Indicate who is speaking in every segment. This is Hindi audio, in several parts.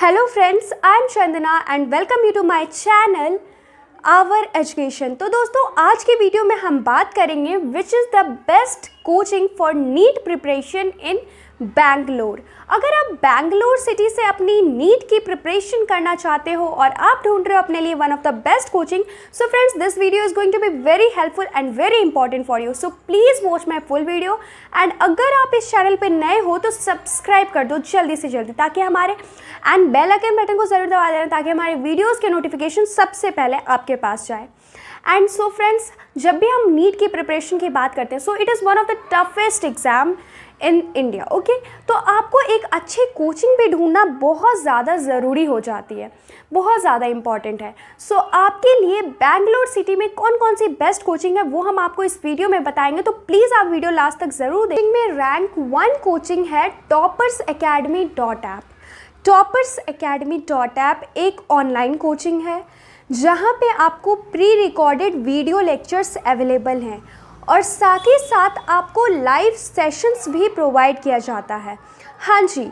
Speaker 1: Hello friends I am Chandana and welcome you to my channel our education तो दोस्तों आज के वीडियो में हम बात करेंगे which is the best coaching for NEET preparation in Bangalore अगर आप बैंगलोर सिटी से अपनी नीट की प्रिपरेशन करना चाहते हो और आप ढूंढ रहे हो अपने लिए one of the best coaching so friends this video is going to be very helpful and very important for you so please watch my full video and अगर आप इस चैनल पर नए हो तो सब्सक्राइब कर दो जल्दी से जल्दी ताकि हमारे एंड बेल आइकन बटन को ज़रूर दबा देना ताकि हमारे वीडियोज़ के नोटिफिकेशन सबसे पहले आपके पास जाए एंड सो फ्रेंड्स जब भी हम नीट की प्रिपरेशन की बात करते हैं so it is one of the toughest exam in India okay तो आपको एक अच्छी कोचिंग भी ढूंढना बहुत ज़्यादा ज़रूरी हो जाती है बहुत ज़्यादा इंपॉर्टेंट है सो so, आपके लिए बैंगलोर सिटी में कौन कौन सी बेस्ट कोचिंग है वो हम आपको इस वीडियो में बताएंगे तो प्लीज़ आप वीडियो लास्ट तक ज़रूर देखें में रैंक वन कोचिंग है toppers academy dot app toppers academy dot app एक ऑनलाइन कोचिंग है जहाँ पे आपको pre recorded video lectures available हैं और साथ ही साथ आपको लाइव सेशंस भी प्रोवाइड किया जाता है हाँ जी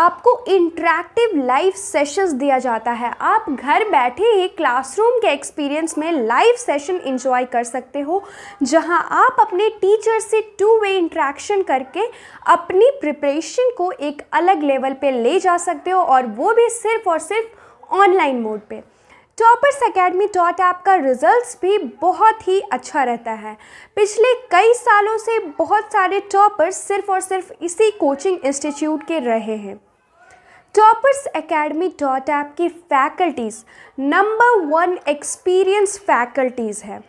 Speaker 1: आपको इंटरेक्टिव लाइव सेशंस दिया जाता है आप घर बैठे ही क्लासरूम के एक्सपीरियंस में लाइव सेशन इंजॉय कर सकते हो जहां आप अपने टीचर से टू वे इंट्रैक्शन करके अपनी प्रिपरेशन को एक अलग लेवल पे ले जा सकते हो और वो भी सिर्फ और सिर्फ ऑनलाइन मोड पे टॉपर्स अकेडमी डॉट ऐप का रिजल्ट्स भी बहुत ही अच्छा रहता है पिछले कई सालों से बहुत सारे टॉपर्स सिर्फ और सिर्फ इसी कोचिंग इंस्टीट्यूट के रहे हैं टॉपर्स अकेडमी डॉट ऐप की faculties number one experience faculties है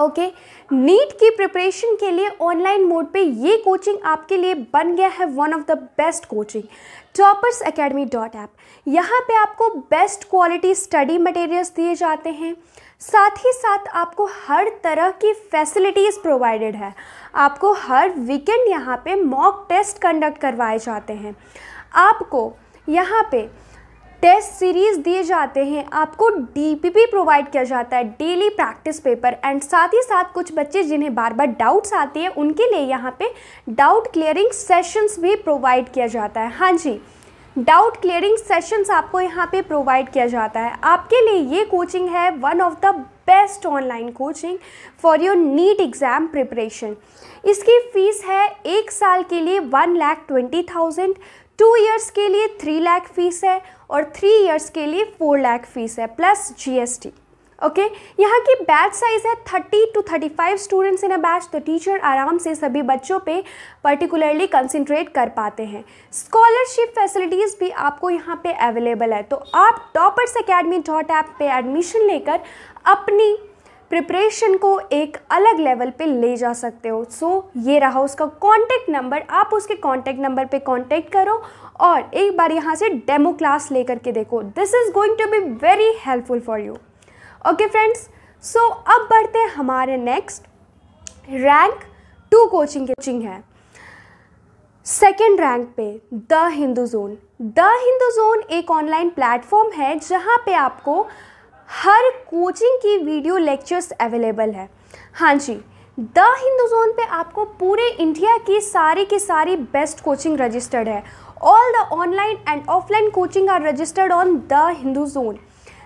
Speaker 1: ओके नीट की प्रिपरेशन के लिए ऑनलाइन मोड पे ये कोचिंग आपके लिए बन गया है one of the best coaching toppers academy dot app यहाँ पर आपको बेस्ट क्वालिटी स्टडी मटेरियल्स दिए जाते हैं साथ ही साथ आपको हर तरह की फैसिलिटीज़ प्रोवाइडेड है आपको हर वीकेंड यहाँ पे मॉक टेस्ट कंडक्ट करवाए जाते हैं आपको यहाँ पे टेस्ट सीरीज दिए जाते हैं आपको डीपीपी प्रोवाइड किया जाता है डेली प्रैक्टिस पेपर एंड साथ ही साथ कुछ बच्चे जिन्हें बार बार डाउट्स आते हैं उनके लिए यहाँ पे डाउट क्लियरिंग सेशंस भी प्रोवाइड किया जाता है हाँ जी डाउट क्लियरिंग सेशंस आपको यहाँ पे प्रोवाइड किया जाता है आपके लिए ये कोचिंग है one of the best online coaching for your NEET exam preparation इसकी फ़ीस है एक साल के लिए one lakh twenty thousand two years के लिए थ्री लाख फीस है और थ्री ईयर्स के लिए फोर लाख फीस है प्लस जीएसटी ओके okay? यहाँ की बैच साइज है thirty two thirty five students in a batch तो टीचर आराम से सभी बच्चों पे पर्टिकुलरली कंसंट्रेट कर पाते हैं स्कॉलरशिप फैसिलिटीज़ भी आपको यहाँ पे अवेलेबल है तो आप टॉपर्स अकेडमी डॉट ऐप पर एडमिशन लेकर अपनी प्रिपरेशन को एक अलग लेवल पे ले जा सकते हो सो so, ये रहा उसका कॉन्टैक्ट नंबर आप उसके कॉन्टेक्ट नंबर पे कॉन्टेक्ट करो और एक बार यहाँ से डेमो क्लास लेकर के देखो this is going to be very helpful for you okay friends so अब बढ़ते हैं हमारे next rank two coaching coaching है सेकेंड रैंक पे the Hindu zone the Hindu zone एक ऑनलाइन प्लेटफॉर्म है जहाँ पे आपको हर कोचिंग की वीडियो लेक्चर्स अवेलेबल है हाँ जी द हिंदू जोन पे आपको पूरे इंडिया की सारी की सारी बेस्ट कोचिंग रजिस्टर्ड है all the online and offline coaching are registered on the Hindu zone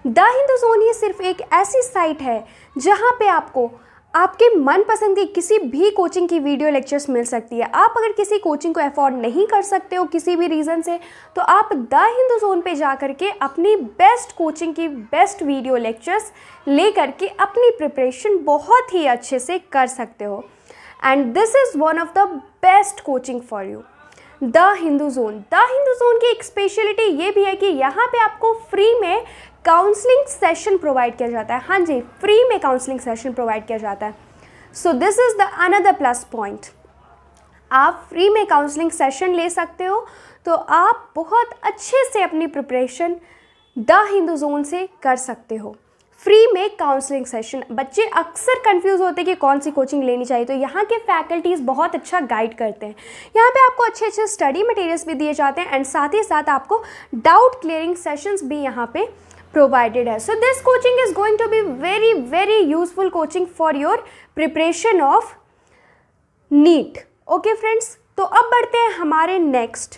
Speaker 1: the Hindu zone ही सिर्फ एक ऐसी साइट है जहाँ पे आपको आपके मनपसंद की किसी भी कोचिंग की वीडियो लेक्चर्स मिल सकती है आप अगर किसी कोचिंग को अफोर्ड नहीं कर सकते हो किसी भी रीज़न से तो आप द हिंदू जोन पे जा कर के अपनी बेस्ट कोचिंग की बेस्ट वीडियो लेक्चर्स ले करके अपनी प्रिपरेशन बहुत ही अच्छे से कर सकते हो and this is one of the best coaching for you the Hindu zone the Hindu zone की एक स्पेशलिटी ये भी है कि यहाँ पे आपको फ्री में काउंसलिंग सेशन प्रोवाइड किया जाता है हाँ जी फ्री में काउंसलिंग सेशन प्रोवाइड किया जाता है so this is the another plus point आप फ्री में काउंसलिंग सेशन ले सकते हो तो आप बहुत अच्छे से अपनी प्रिपरेशन द हिंदू जोन से कर सकते हो फ्री में काउंसलिंग सेशन बच्चे अक्सर कंफ्यूज होते हैं कि कौन सी कोचिंग लेनी चाहिए तो यहाँ के फैकल्टीज़ बहुत अच्छा गाइड करते हैं यहाँ पे आपको अच्छे अच्छे स्टडी मटेरियल्स भी दिए जाते हैं एंड साथ ही साथ आपको डाउट क्लियरिंग सेशंस भी यहाँ पे provided है so this coaching is going to be very very useful coaching for your preparation of neat okay friends तो अब बढ़ते हैं हमारे नेक्स्ट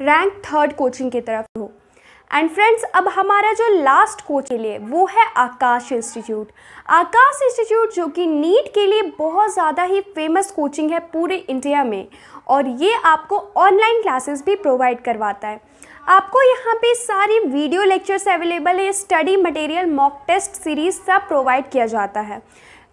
Speaker 1: रैंक थर्ड कोचिंग की तरफ हो एंड फ्रेंड्स अब हमारा जो लास्ट कोच के लिए वो है आकाश इंस्टीट्यूट आकाश इंस्टीट्यूट जो कि नीट के लिए बहुत ज़्यादा ही फेमस कोचिंग है पूरे इंडिया में और ये आपको ऑनलाइन क्लासेस भी प्रोवाइड करवाता है आपको यहाँ पे सारी वीडियो लेक्चर्स अवेलेबल है study material mock test series सब प्रोवाइड किया जाता है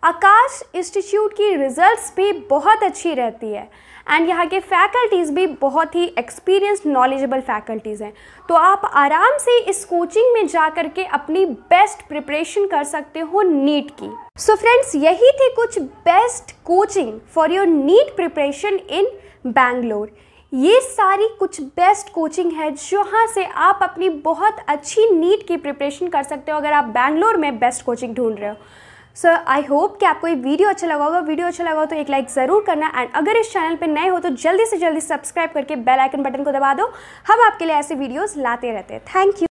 Speaker 1: आकाश इंस्टीट्यूट की रिजल्ट्स भी बहुत अच्छी रहती है एंड यहाँ के फैकल्टीज़ भी बहुत ही एक्सपीरियंस नॉलेजेबल फैकल्टीज़ हैं तो आप आराम से इस कोचिंग में जा कर के अपनी बेस्ट प्रिपरेशन कर सकते हो नीट की सो so फ्रेंड्स यही थी कुछ best coaching for your NEET preparation in Bangalore ये सारी कुछ बेस्ट कोचिंग है जहाँ से आप अपनी बहुत अच्छी नीट की प्रिपरेशन कर सकते हो अगर आप बैंगलोर में बेस्ट कोचिंग ढूंढ रहे हो सो आई होप कि आपको ये वीडियो अच्छा लगा होगा वीडियो अच्छा लगा हो तो एक लाइक ज़रूर करना एंड अगर इस चैनल पर नए हो तो जल्दी से जल्दी सब्सक्राइब करके बेल आइकन बटन को दबा दो हम आपके लिए ऐसे वीडियोज़ लाते रहते हैं थैंक यू